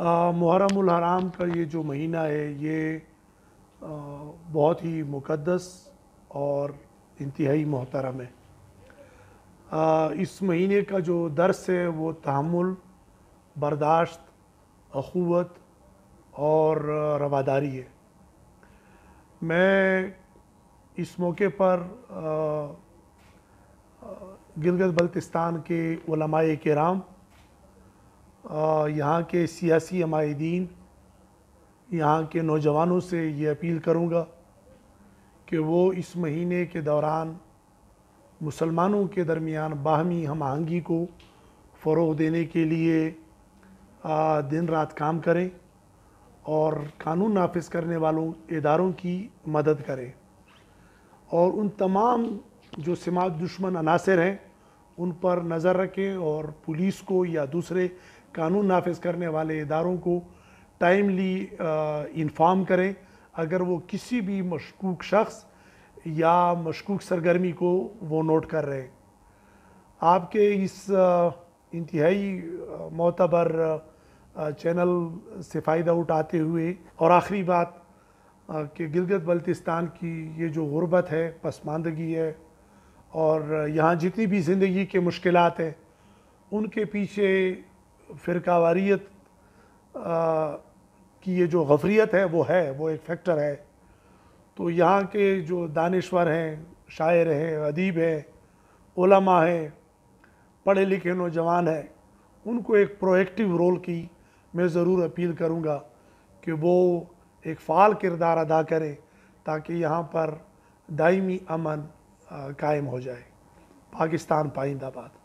मुहरम हराम का ये जो महीना है ये आ, बहुत ही मुकदस और इंतहाई मोहतरम है आ, इस महीने का जो दर्स है वो तहमुल बर्दाश्त अखवत और रवादारी है मैं इस मौके पर गिलगत बल्तिस्तान के कराम यहाँ के सियासी हमायदीन यहाँ के नौजवानों से ये अपील करूँगा कि वो इस महीने के दौरान मुसलमानों के दरमियान बाहमी हम आहंगी को फ़रोग देने के लिए आ, दिन रात काम करें और कानून नाफिज करने वालों इदारों की मदद करें और उन तमाम जो समाज दुश्मन अनासर हैं उन पर नज़र रखें और पुलिस को या दूसरे कानून नाफिज करने वाले इदारों को टाइमली इंफॉर्म uh, करें अगर वो किसी भी मशकूक शख्स या मशकूक सरगर्मी को वो नोट कर रहे हैं आपके इस uh, इंतहाई uh, मोतबर चैनल से फ़ायदा उठाते हुए और आखिरी बात कि गिलगित बल्तिस्तान की ये जो गुरबत है पसमानदगी है और यहाँ जितनी भी ज़िंदगी के मुश्किल हैं उनके पीछे फ़िरकावारीत की ये जो गफरीत है वो है वो एक फैक्टर है तो यहाँ के जो दानश्वर हैं शायर हैं अदीब हैं ओलमा हैं पढ़े लिखे नौजवान हैं उनको एक प्रोएक्टिव रोल की मैं ज़रूर अपील करूँगा कि वो एक फ़ाल किरदार अदा करें ताकि यहाँ पर दायमी अमन कायम हो जाए पाकिस्तान पाइंदाबाद